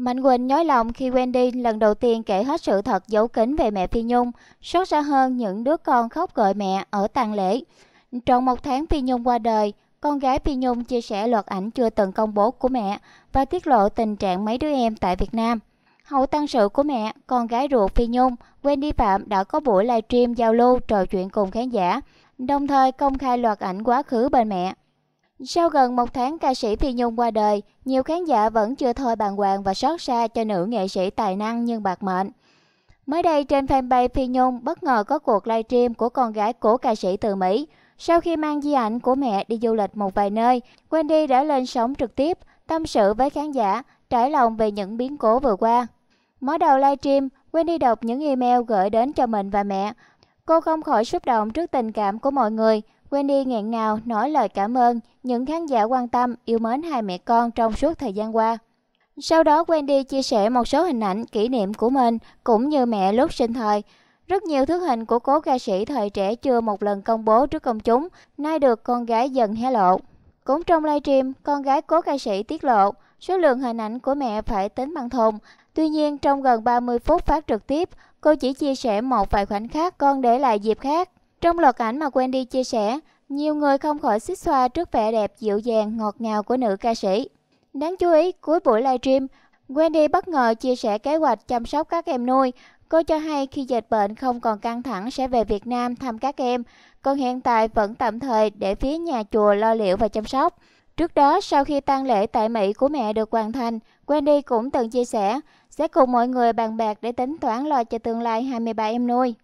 Mạnh Quỳnh nhói lòng khi Wendy lần đầu tiên kể hết sự thật giấu kín về mẹ Phi Nhung, sốt ra hơn những đứa con khóc gọi mẹ ở tang lễ. Trọn một tháng Phi Nhung qua đời, con gái Phi Nhung chia sẻ loạt ảnh chưa từng công bố của mẹ và tiết lộ tình trạng mấy đứa em tại Việt Nam. Hậu tăng sự của mẹ, con gái ruột Phi Nhung, Wendy Phạm đã có buổi livestream giao lưu trò chuyện cùng khán giả, đồng thời công khai loạt ảnh quá khứ bên mẹ. Sau gần một tháng ca sĩ Phi Nhung qua đời, nhiều khán giả vẫn chưa thôi bàn hoàng và xót xa cho nữ nghệ sĩ tài năng nhưng bạc mệnh. Mới đây trên fanpage Phi Nhung bất ngờ có cuộc livestream của con gái của ca sĩ từ Mỹ. Sau khi mang di ảnh của mẹ đi du lịch một vài nơi, Wendy đã lên sóng trực tiếp, tâm sự với khán giả, trải lòng về những biến cố vừa qua. Mở đầu livestream, Wendy đọc những email gửi đến cho mình và mẹ, Cô không khỏi xúc động trước tình cảm của mọi người. Wendy nghẹn ngào nói lời cảm ơn những khán giả quan tâm, yêu mến hai mẹ con trong suốt thời gian qua. Sau đó Wendy chia sẻ một số hình ảnh kỷ niệm của mình cũng như mẹ lúc sinh thời. Rất nhiều thước hình của cố ca sĩ thời trẻ chưa một lần công bố trước công chúng, nay được con gái dần hé lộ. Cũng trong livestream, con gái cố ca sĩ tiết lộ số lượng hình ảnh của mẹ phải tính bằng thùng, Tuy nhiên, trong gần 30 phút phát trực tiếp, cô chỉ chia sẻ một vài khoảnh khắc còn để lại dịp khác. Trong loạt ảnh mà Wendy chia sẻ, nhiều người không khỏi xích xoa trước vẻ đẹp dịu dàng ngọt ngào của nữ ca sĩ. Đáng chú ý, cuối buổi livestream, Wendy bất ngờ chia sẻ kế hoạch chăm sóc các em nuôi. Cô cho hay khi dịch bệnh không còn căng thẳng sẽ về Việt Nam thăm các em, còn hiện tại vẫn tạm thời để phía nhà chùa lo liệu và chăm sóc. Trước đó, sau khi tang lễ tại Mỹ của mẹ được hoàn thành, Wendy cũng từng chia sẻ sẽ cùng mọi người bàn bạc để tính toán lo cho tương lai 23 em nuôi.